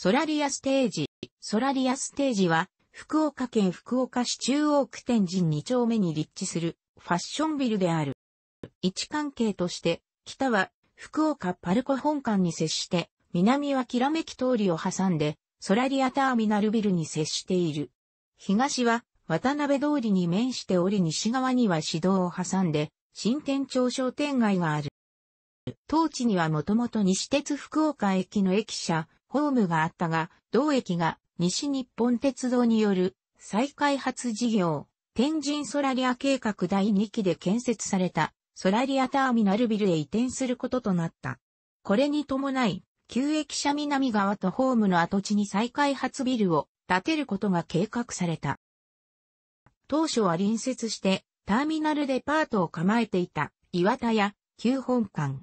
ソラリアステージ。ソラリアステージは、福岡県福岡市中央区天神2丁目に立地するファッションビルである。位置関係として、北は福岡パルコ本館に接して、南はきらめき通りを挟んで、ソラリアターミナルビルに接している。東は渡辺通りに面しており西側には市道を挟んで、新天町商店街がある。当地にはもともと西鉄福岡駅の駅舎、ホームがあったが、同駅が西日本鉄道による再開発事業、天神ソラリア計画第2期で建設されたソラリアターミナルビルへ移転することとなった。これに伴い、旧駅舎南側とホームの跡地に再開発ビルを建てることが計画された。当初は隣接してターミナルデパートを構えていた岩田屋旧本館。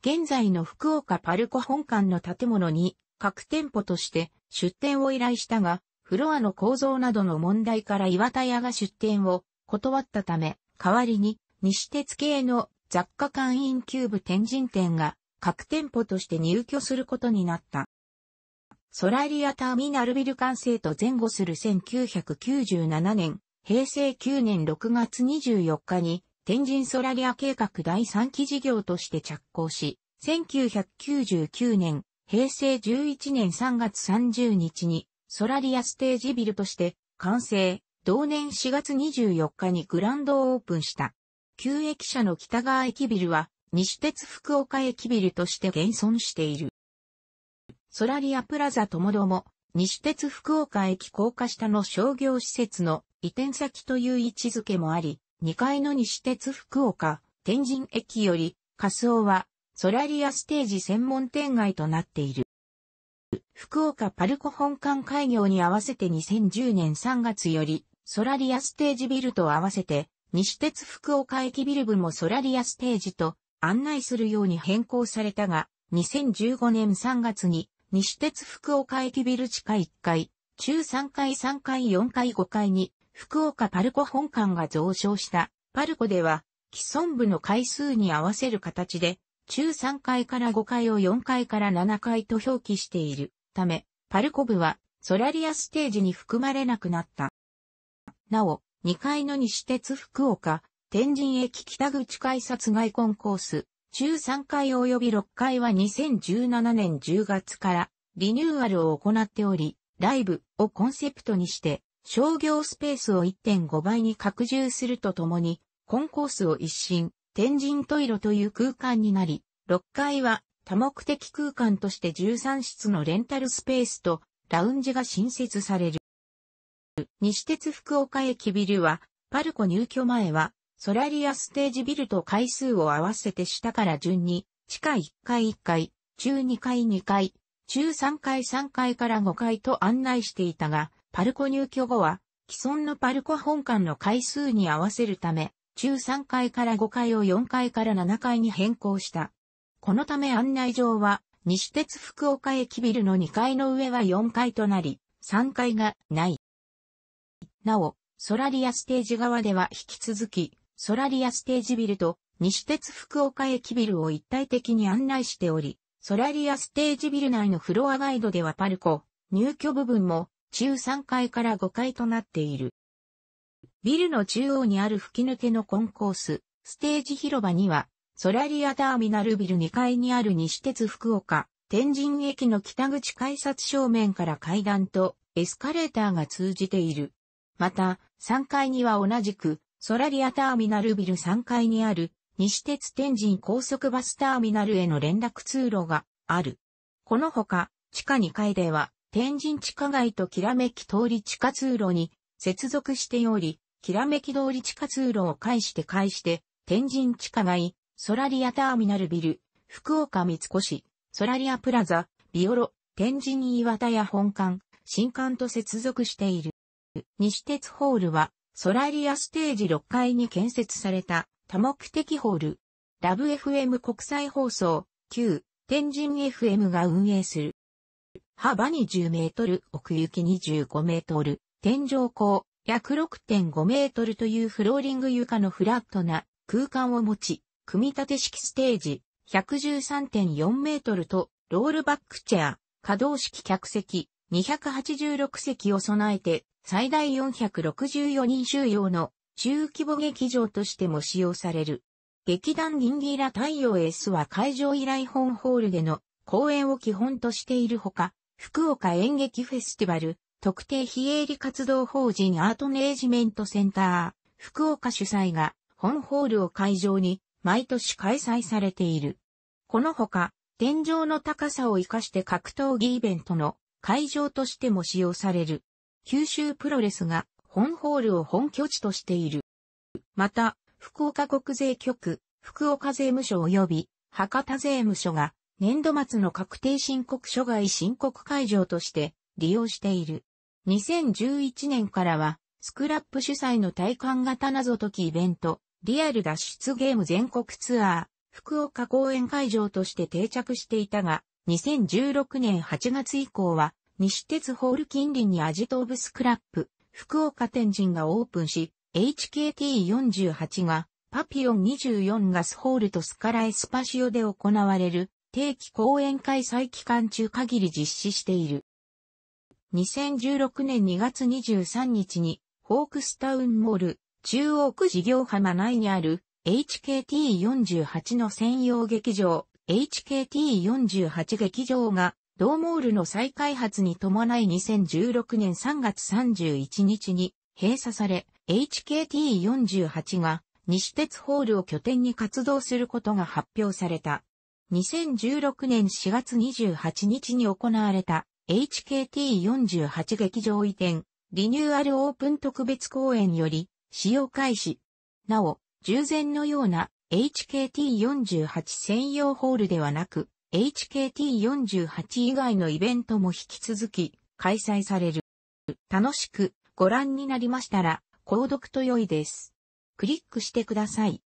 現在の福岡パルコ本館の建物に各店舗として出店を依頼したが、フロアの構造などの問題から岩田屋が出店を断ったため、代わりに西鉄系の雑貨館員キューブ天神店が各店舗として入居することになった。ソラリアターミナルビル完成と前後する1997年、平成9年6月24日に天神ソラリア計画第3期事業として着工し、1999年平成11年3月30日にソラリアステージビルとして完成、同年4月24日にグランドオープンした。旧駅舎の北側駅ビルは西鉄福岡駅ビルとして現存している。ソラリアプラザともども、西鉄福岡駅高架下の商業施設の移転先という位置づけもあり、2階の西鉄福岡、天神駅より、仮想はソラリアステージ専門店街となっている。福岡パルコ本館開業に合わせて2010年3月より、ソラリアステージビルと合わせて、西鉄福岡駅ビル部もソラリアステージと案内するように変更されたが、2015年3月に西鉄福岡駅ビル地下1階、中3階3階4階5階に福岡パルコ本館が増床したパルコでは既存部の回数に合わせる形で中3階から5階を4階から7階と表記しているため、パルコ部はソラリアステージに含まれなくなった。なお、2階の西鉄福岡、天神駅北口改札外コンコース、中3階及び6階は2017年10月からリニューアルを行っており、ライブをコンセプトにして商業スペースを1.5倍に拡充するとともに、コンコースを一新、天神トイロという空間になり、6階は多目的空間として13室のレンタルスペースとラウンジが新設される。西鉄福岡駅ビルは、パルコ入居前は、ソラリアステージビルと回数を合わせて下から順に、地下1階1階、中2階2階、中3階3階から5階と案内していたが、パルコ入居後は、既存のパルコ本館の回数に合わせるため、中3階から5階を4階から7階に変更した。このため案内状は、西鉄福岡駅ビルの2階の上は4階となり、3階がない。なお、ソラリアステージ側では引き続き、ソラリアステージビルと西鉄福岡駅ビルを一体的に案内しており、ソラリアステージビル内のフロアガイドではパルコ、入居部分も中3階から5階となっている。ビルの中央にある吹き抜けのコンコース、ステージ広場には、ソラリアターミナルビル2階にある西鉄福岡、天神駅の北口改札正面から階段とエスカレーターが通じている。また、3階には同じく、ソラリアターミナルビル3階にある、西鉄天神高速バスターミナルへの連絡通路がある。このほか、地下2階では、天神地下街ときらめき通り地下通路に、接続しており、きらめき通り地下通路を介して介して、天神地下街、ソラリアターミナルビル、福岡三越、ソラリアプラザ、ビオロ、天神岩田や本館、新館と接続している。西鉄ホールは、ソラリアステージ6階に建設された多目的ホール。ラブ FM 国際放送、旧、天神 FM が運営する。幅に10メートル、奥行き25メートル、天井高、約6.5メートルというフローリング床のフラットな空間を持ち、組み立て式ステージ、113.4メートルと、ロールバックチェア、可動式客席、286席を備えて、最大464人収容の中規模劇場としても使用される。劇団ギンギラ太陽 S は会場以来本ホールでの公演を基本としているほか、福岡演劇フェスティバル特定非営利活動法人アートネージメントセンター、福岡主催が本ホールを会場に毎年開催されている。このほか、天井の高さを活かして格闘技イベントの会場としても使用される。九州プロレスが本ホールを本拠地としている。また、福岡国税局、福岡税務署及び博多税務署が年度末の確定申告書外申告会場として利用している。2011年からは、スクラップ主催の体感型謎解きイベント、リアル脱出ゲーム全国ツアー、福岡公演会場として定着していたが、2016年8月以降は、西鉄ホール近隣にアジトオブスクラップ、福岡天神がオープンし、HKT48 が、パピオン24ガスホールとスカラエスパシオで行われる定期公演開催期間中限り実施している。2016年2月23日に、ホークスタウンモール、中央区事業浜内にある HKT48 の専用劇場、HKT48 劇場が、同モールの再開発に伴い2016年3月31日に閉鎖され、HKT48 が西鉄ホールを拠点に活動することが発表された。2016年4月28日に行われた HKT48 劇場移転、リニューアルオープン特別公演より、使用開始。なお、従前のような HKT48 専用ホールではなく、HKT48 以外のイベントも引き続き開催される。楽しくご覧になりましたら、購読と良いです。クリックしてください。